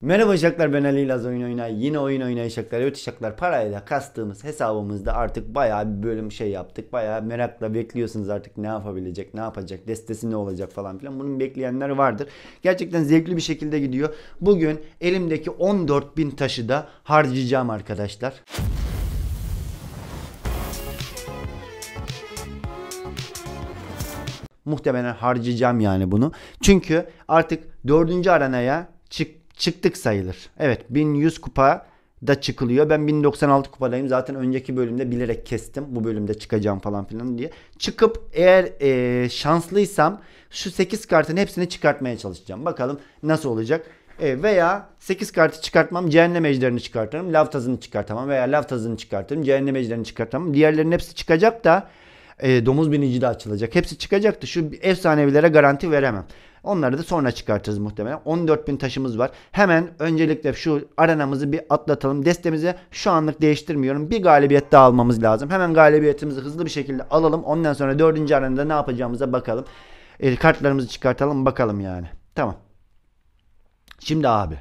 Merhaba Şaklar ben Ali İlaz Oyun Oynar. Yine oyun oynayacaklar, ötüşaklar parayla kastığımız hesabımızda artık bayağı bir bölüm şey yaptık. Bayağı merakla bekliyorsunuz artık ne yapabilecek, ne yapacak, destesi ne olacak falan filan. Bunun bekleyenler vardır. Gerçekten zevkli bir şekilde gidiyor. Bugün elimdeki 14.000 taşı da harcayacağım arkadaşlar. Muhtemelen harcayacağım yani bunu. Çünkü artık dördüncü aranaya çık çıktık sayılır. Evet 1100 kupa da çıkılıyor. Ben 1096 kupadayım. Zaten önceki bölümde bilerek kestim. Bu bölümde çıkacağım falan filan diye. Çıkıp eğer e, şanslıysam şu 8 kartın hepsini çıkartmaya çalışacağım. Bakalım nasıl olacak. E, veya 8 kartı çıkartmam. Cehennem ejderini çıkartırım. Laftazını çıkartamam. Veya laftazını çıkartırım. Cehennem ejderini çıkartamam. Diğerlerinin hepsi çıkacak da e, domuz binici de açılacak. Hepsi çıkacaktı. Şu efsanevilere garanti veremem. Onları da sonra çıkartırız muhtemelen. 14 bin taşımız var. Hemen öncelikle şu arenamızı bir atlatalım. Destemizi şu anlık değiştirmiyorum. Bir galibiyet daha almamız lazım. Hemen galibiyetimizi hızlı bir şekilde alalım. Ondan sonra 4. arenada ne yapacağımıza bakalım. E, kartlarımızı çıkartalım bakalım yani. Tamam. Şimdi abi.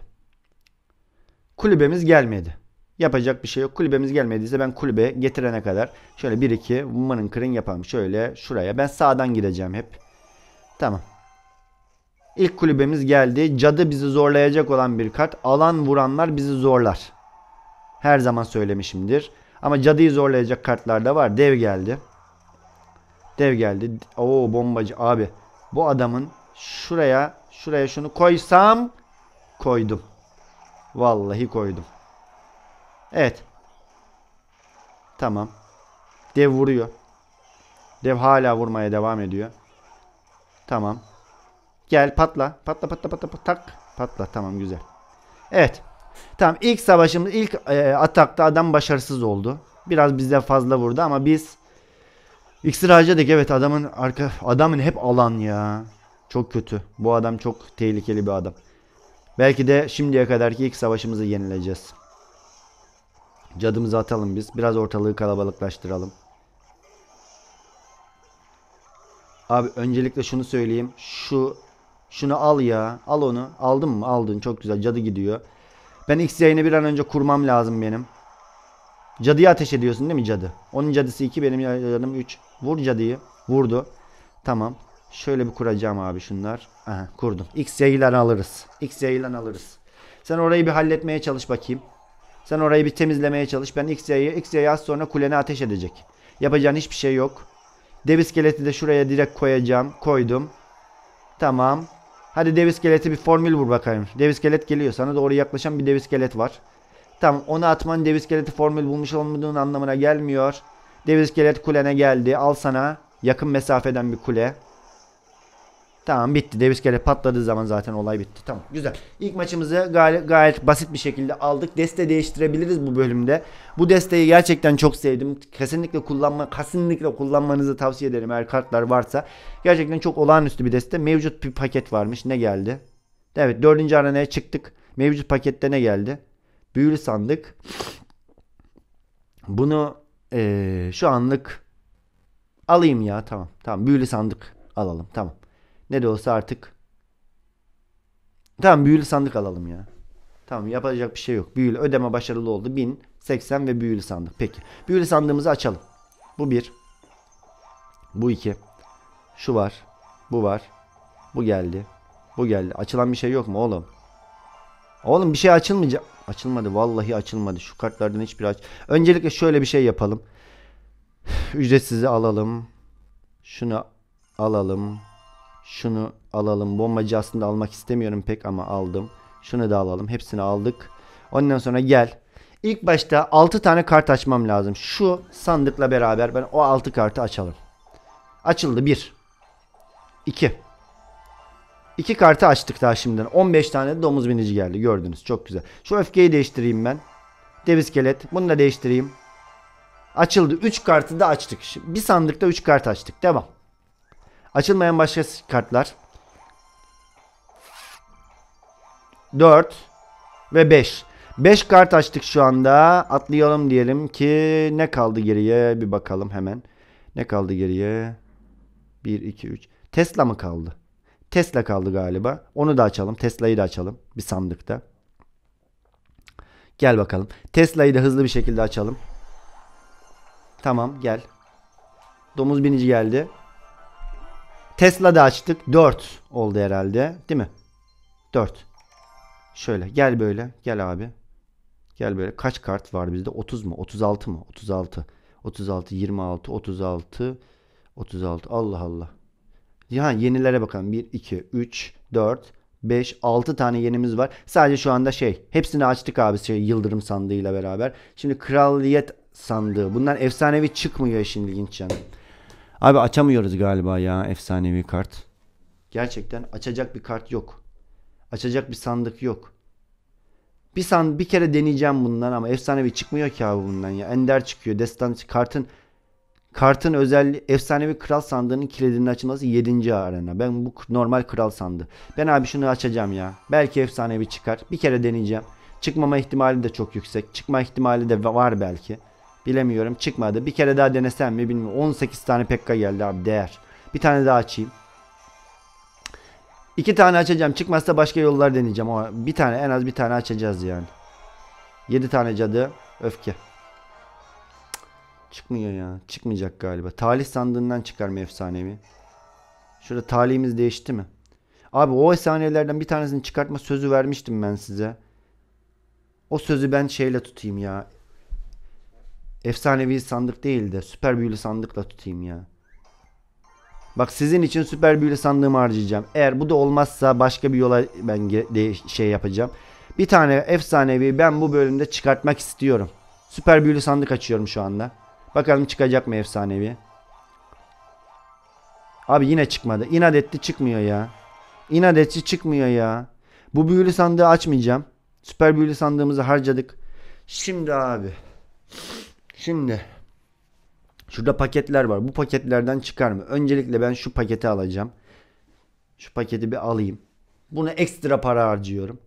Kulübemiz gelmedi. Yapacak bir şey yok. Kulübemiz gelmediyse ben kulübe getirene kadar şöyle 1-2 Woman'ın kırın yapalım. Şöyle şuraya. Ben sağdan gideceğim hep. Tamam. İlk kulübemiz geldi. Cadı bizi zorlayacak olan bir kart. Alan vuranlar bizi zorlar. Her zaman söylemişimdir. Ama cadıyı zorlayacak kartlar da var. Dev geldi. Dev geldi. Oo bombacı abi. Bu adamın şuraya şuraya şunu koysam koydum. Vallahi koydum. Evet. Tamam. Dev vuruyor. Dev hala vurmaya devam ediyor. Tamam. Gel patla. Patla patla patla patla. Tak. Patla tamam güzel. Evet. Tamam ilk savaşımız ilk e, atakta adam başarısız oldu. Biraz bizden fazla vurdu ama biz iksir harcadık. Evet adamın arka adamın hep alan ya. Çok kötü. Bu adam çok tehlikeli bir adam. Belki de şimdiye kadarki ilk savaşımızı yenileceğiz. Cadımızı atalım biz. Biraz ortalığı kalabalıklaştıralım. Abi öncelikle şunu söyleyeyim. Şu şunu al ya. Al onu. Aldın mı? Aldın. Çok güzel. Cadı gidiyor. Ben X yayını bir an önce kurmam lazım benim. Cadıyı ateş ediyorsun değil mi cadı? Onun cadısı 2 benim canım 3. Vur cadıyı. Vurdu. Tamam. Şöyle bir kuracağım abi şunlar. Aha kurdum. X yayılan alırız. X yayılan alırız. Sen orayı bir halletmeye çalış bakayım. Sen orayı bir temizlemeye çalış. Ben X yayı X yayı az sonra kulene ateş edecek. Yapacağın hiçbir şey yok. Dev iskeleti de şuraya direkt koyacağım. Koydum. Tamam. Hadi dev iskelete bir formül vur bakayım. Dev iskelet geliyor. Sana doğru yaklaşan bir dev iskelet var. Tamam onu atman dev iskeleti formül bulmuş olmadığın anlamına gelmiyor. Dev iskelet kulene geldi. Al sana yakın mesafeden bir kule. Tamam bitti. Davis kere patladığı zaman zaten olay bitti. Tamam güzel. İlk maçımızı gayet, gayet basit bir şekilde aldık. Deste değiştirebiliriz bu bölümde. Bu desteği gerçekten çok sevdim. Kesinlikle kullanma, kesinlikle kullanmanızı tavsiye ederim eğer kartlar varsa. Gerçekten çok olağanüstü bir deste. Mevcut bir paket varmış. Ne geldi? Evet dördüncü araneye çıktık. Mevcut pakette ne geldi? Büyülü sandık. Bunu ee, şu anlık alayım ya tamam. Tamam büyülü sandık alalım tamam. Ne de olsa artık. Tamam büyülü sandık alalım ya. Tamam yapacak bir şey yok. Büyülü ödeme başarılı oldu. 1080 ve büyülü sandık. Peki. Büyülü sandığımızı açalım. Bu bir. Bu iki. Şu var. Bu var. Bu geldi. Bu geldi. Açılan bir şey yok mu oğlum? Oğlum bir şey açılmayacak. Açılmadı. Vallahi açılmadı. Şu kartlardan hiçbir aç. Öncelikle şöyle bir şey yapalım. Ücretsizi alalım. Şunu alalım. Şunu alalım. Bombacı aslında almak istemiyorum pek ama aldım. Şunu da alalım. Hepsini aldık. Ondan sonra gel. İlk başta 6 tane kart açmam lazım. Şu sandıkla beraber ben o 6 kartı açalım. Açıldı 1. 2. 2 kartı açtık daha şimdiden. 15 tane de domuz binici geldi gördünüz. Çok güzel. Şu öfkeyi değiştireyim ben. Dev iskelet. Bunu da değiştireyim. Açıldı. 3 kartı da açtık. bir sandıkta 3 kart açtık. Devam. Açılmayan başka kartlar. 4 ve 5. 5 kart açtık şu anda. Atlayalım diyelim ki ne kaldı geriye? Bir bakalım hemen. Ne kaldı geriye? 1, 2, 3. Tesla mı kaldı? Tesla kaldı galiba. Onu da açalım. Tesla'yı da açalım. Bir sandıkta. Gel bakalım. Tesla'yı da hızlı bir şekilde açalım. Tamam gel. Domuz binici geldi. Tesla'da açtık. 4 oldu herhalde. Değil mi? 4. Şöyle gel böyle. Gel abi. Gel böyle. Kaç kart var bizde? 30 mu? 36 mı? 36. 36, 26, 36, 36. Allah Allah. Ya yenilere bakalım. 1, 2, 3, 4, 5, 6 tane yenimiz var. Sadece şu anda şey. Hepsini açtık abi şey, yıldırım sandığıyla beraber. Şimdi kraliyet sandığı. Bunlar efsanevi çıkmıyor şimdi ilginç yanı. Abi açamıyoruz galiba ya efsanevi kart. Gerçekten açacak bir kart yok. Açacak bir sandık yok. Bir san bir kere deneyeceğim bundan ama efsanevi çıkmıyor ki abi bundan ya. Ender çıkıyor. Destan kartın kartın özel efsanevi kral sandığının kilidinin açılması 7. arena. Ben bu normal kral sandı. Ben abi şunu açacağım ya. Belki efsanevi çıkar. Bir kere deneyeceğim. Çıkmama ihtimali de çok yüksek. Çıkma ihtimali de var belki. Bilemiyorum çıkmadı. Bir kere daha denesem mi bilmiyorum. 18 tane pekka geldi abi değer. Bir tane daha açayım. İki tane açacağım. Çıkmazsa başka yollar deneyeceğim. Ama bir tane en az bir tane açacağız yani. 7 tane cadı öfke. Çıkmıyor ya. Çıkmayacak galiba. Talih sandığından çıkar mı efsanevi? Şurada talihimiz değişti mi? Abi o efsanelerden bir tanesini çıkartma sözü vermiştim ben size. O sözü ben şeyle tutayım ya. Efsanevi sandık değil de süper büyülü sandıkla tutayım ya. Bak sizin için süper büyülü sandığımı harcayacağım. Eğer bu da olmazsa başka bir yola ben şey yapacağım. Bir tane efsanevi ben bu bölümde çıkartmak istiyorum. Süper büyülü sandık açıyorum şu anda. Bakalım çıkacak mı efsanevi. Abi yine çıkmadı. İnat etti çıkmıyor ya. İnat etti çıkmıyor ya. Bu büyülü sandığı açmayacağım. Süper büyülü sandığımızı harcadık. Şimdi abi Şimdi şurada paketler var. Bu paketlerden çıkar mı? Öncelikle ben şu paketi alacağım. Şu paketi bir alayım. Buna ekstra para harcıyorum.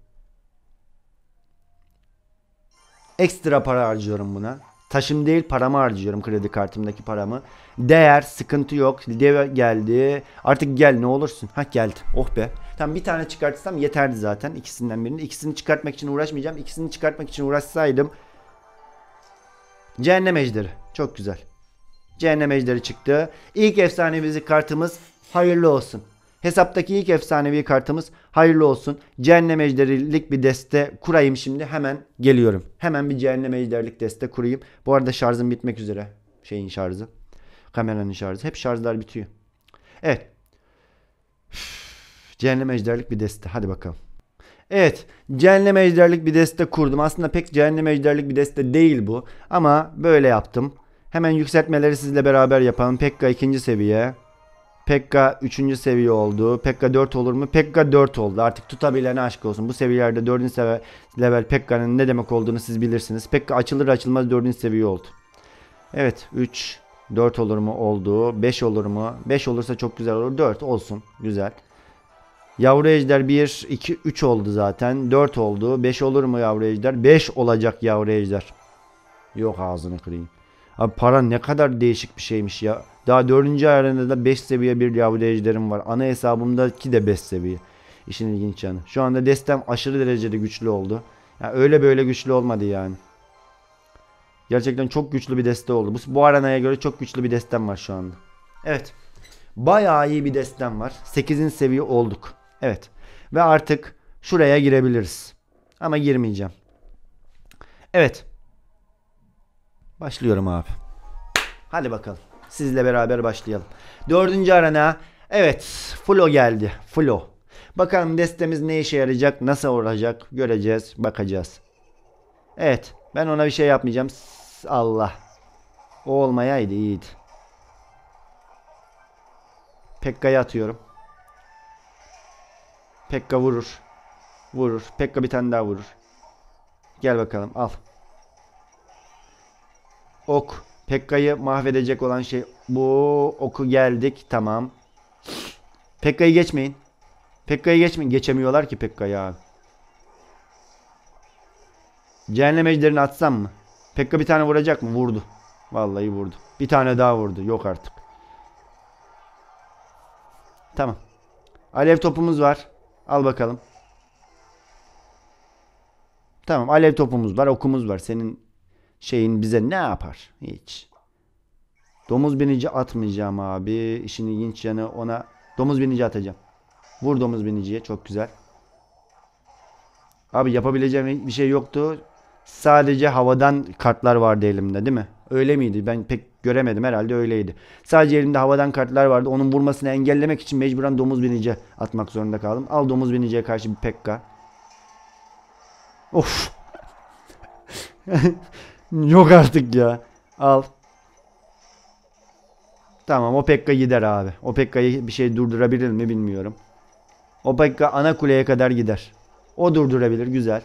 Ekstra para harcıyorum buna. Taşım değil paramı harcıyorum kredi kartımdaki paramı. Değer sıkıntı yok. Dev geldi. Artık gel ne olursun. Ha geldi. Oh be. Tam bir tane çıkartsam yeterdi zaten ikisinden birini. İkisini çıkartmak için uğraşmayacağım. İkisini çıkartmak için uğraşsaydım Cehennem Ejderi. Çok güzel. Cehennem Ejderi çıktı. İlk efsanevi kartımız hayırlı olsun. Hesaptaki ilk efsanevi kartımız hayırlı olsun. Cehennem ejderilik bir deste kurayım şimdi. Hemen geliyorum. Hemen bir cehennem ejderlik deste kurayım. Bu arada şarjım bitmek üzere. Şeyin şarjı. Kameranın şarjı. Hep şarjlar bitiyor. Evet. cehennem ejderlik bir deste. Hadi bakalım. Evet cehenneme ejderlik bir deste kurdum. Aslında pek cehenneme ejderlik bir deste değil bu. Ama böyle yaptım. Hemen yükseltmeleri sizle beraber yapalım. Pekka ikinci seviye. Pekka üçüncü seviye oldu. Pekka dört olur mu? Pekka dört oldu. Artık tutabilene aşk olsun. Bu seviyelerde dördüncü seviye level Pekka'nın ne demek olduğunu siz bilirsiniz. Pekka açılır açılmaz dördüncü seviye oldu. Evet üç, dört olur mu? Oldu. Beş olur mu? Beş olursa çok güzel olur. Dört olsun. Güzel. Yavru ejder 1, 2, 3 oldu zaten. 4 oldu. 5 olur mu yavru ejder? 5 olacak yavru ejder. Yok ağzını kırayım. Abi para ne kadar değişik bir şeymiş ya. Daha 4. ayarında da 5 seviye bir yavru ejderim var. Ana hesabımdaki de 5 seviye. İşin ilginç yanı. Şu anda destem aşırı derecede güçlü oldu. Yani öyle böyle güçlü olmadı yani. Gerçekten çok güçlü bir deste oldu. Bu, bu arenaya göre çok güçlü bir destem var şu anda. Evet. Bayağı iyi bir destem var. 8. seviye olduk. Evet. Ve artık şuraya girebiliriz. Ama girmeyeceğim. Evet. Başlıyorum abi. Hadi bakalım. Sizle beraber başlayalım. Dördüncü arana. Evet. Flo geldi. Flo. Bakalım destemiz ne işe yarayacak, nasıl olacak göreceğiz, bakacağız. Evet. Ben ona bir şey yapmayacağım. Allah. O olmayaydı iyiydi. Pekka'yı atıyorum. Pekka vurur. Vurur. Pekka bir tane daha vurur. Gel bakalım al. Ok. Pekka'yı mahvedecek olan şey. Bu oku geldik. Tamam. Pekka'yı geçmeyin. Pekka'yı geçmeyin. Geçemiyorlar ki Pekka'yı abi. Cehennem ejderini atsam mı? Pekka bir tane vuracak mı? Vurdu. Vallahi vurdu. Bir tane daha vurdu. Yok artık. Tamam. Alev topumuz var. Al bakalım. Tamam alev topumuz var okumuz var. Senin şeyin bize ne yapar? Hiç. Domuz binici atmayacağım abi. İşin ilginç yanı ona domuz binici atacağım. Vur domuz biniciye çok güzel. Abi yapabileceğim bir şey yoktu. Sadece havadan kartlar vardı elimde değil mi? Öyle miydi? Ben pek Göremedim herhalde öyleydi. Sadece elimde havadan kartlar vardı. Onun vurmasını engellemek için mecburen domuz binice atmak zorunda kaldım. Al domuz biniciye karşı bir pekka. Of. Yok artık ya. Al. Tamam o Pekka gider abi. O Pekka'yı bir şey durdurabilir mi bilmiyorum. O Pekka ana kuleye kadar gider. O durdurabilir güzel.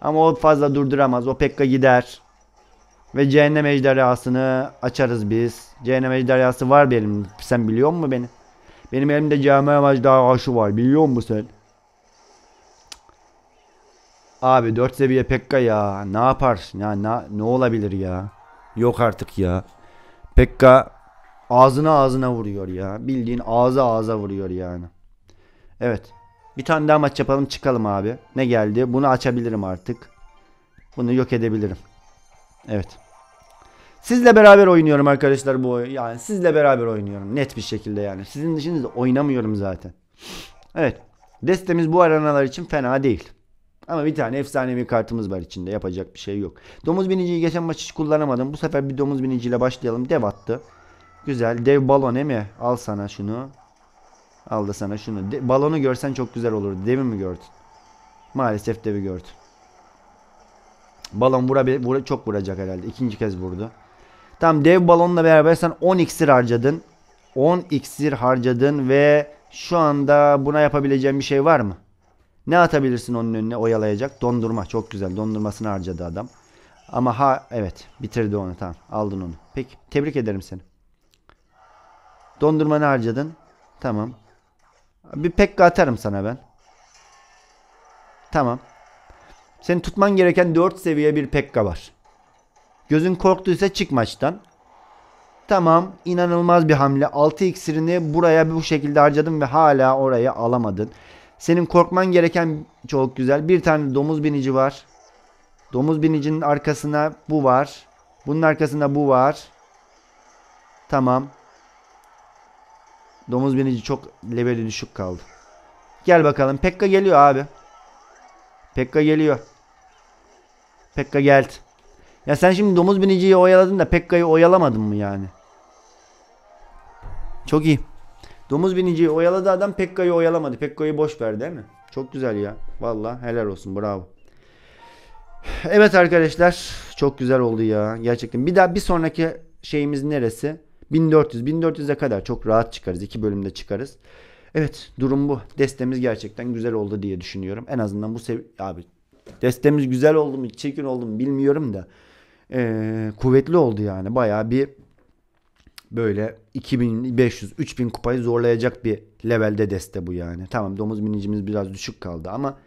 Ama o fazla durduramaz. O Pekka gider. Ve cehennem ejderhasını açarız biz. Cehennem ejderhası var benim. Sen biliyor musun beni? Benim elimde cehennem ejderhası var. Biliyor musun sen? Abi 4 seviye Pekka ya. Ne yapar? Ya ne, ne olabilir ya? Yok artık ya. Pekka ağzına ağzına vuruyor ya. Bildiğin ağza ağza vuruyor yani. Evet. Bir tane daha maç yapalım çıkalım abi. Ne geldi? Bunu açabilirim artık. Bunu yok edebilirim. Evet. Sizle beraber oynuyorum arkadaşlar bu oyun. Yani sizle beraber oynuyorum. Net bir şekilde yani. Sizin dışınızda oynamıyorum zaten. Evet. Destemiz bu arenalar için fena değil. Ama bir tane efsanevi kartımız var içinde. Yapacak bir şey yok. Domuz biniciyi geçen maç hiç kullanamadım. Bu sefer bir domuz biniciyle başlayalım. Dev attı. Güzel. Dev balon değil mi? Al sana şunu. Al da sana şunu. De balonu görsen çok güzel olurdu. Devi mi gördün? Maalesef devi gördüm. Balon vura, vura çok vuracak herhalde. İkinci kez vurdu. Tam dev balonla beraber sen 10 iksir harcadın. 10 iksir harcadın ve şu anda buna yapabileceğim bir şey var mı? Ne atabilirsin onun önüne oyalayacak? Dondurma. Çok güzel. Dondurmasını harcadı adam. Ama ha evet bitirdi onu tamam. Aldın onu. Peki tebrik ederim seni. Dondurmanı harcadın. Tamam. Bir pekka atarım sana ben. Tamam. Senin tutman gereken 4 seviye bir pekka var. Gözün korktuysa çık maçtan. Tamam inanılmaz bir hamle. 6 iksirini buraya bu şekilde harcadın ve hala oraya alamadın. Senin korkman gereken çok güzel. Bir tane domuz binici var. Domuz binicinin arkasına bu var. Bunun arkasına bu var. Tamam. Domuz binici çok leveli düşük kaldı. Gel bakalım. Pekka geliyor abi. Pekka geliyor. Pekka geldi. Ya sen şimdi domuz biniciyi oyaladın da Pekka'yı oyalamadın mı yani? Çok iyi. Domuz biniciyi oyaladı adam Pekka'yı oyalamadı. Pekka'yı boş ver değil mi? Çok güzel ya. Valla helal olsun bravo. Evet arkadaşlar çok güzel oldu ya gerçekten. Bir daha bir sonraki şeyimiz neresi? 1400. 1400'e kadar çok rahat çıkarız. iki bölümde çıkarız. Evet durum bu. Destemiz gerçekten güzel oldu diye düşünüyorum. En azından bu sev... Abi destemiz güzel oldu mu çirkin oldu mu bilmiyorum da e, kuvvetli oldu yani. Baya bir böyle 2500-3000 kupayı zorlayacak bir levelde deste bu yani. Tamam domuz minicimiz biraz düşük kaldı ama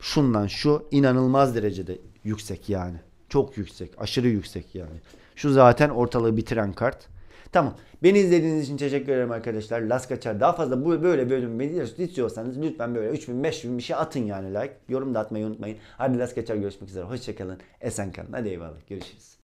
şundan şu inanılmaz derecede yüksek yani. Çok yüksek. Aşırı yüksek yani. Şu zaten ortalığı bitiren kart. Tamam. Beni izlediğiniz için teşekkür ederim arkadaşlar. Las kaçar. Daha fazla bu böyle bölüm istiyorsanız lütfen böyle 3000 5000 bir şey atın yani like. Yorum da atmayı unutmayın. Hadi las kaçar görüşmek üzere. Hoşçakalın. Esen kalın. Hadi eyvallah. Görüşürüz.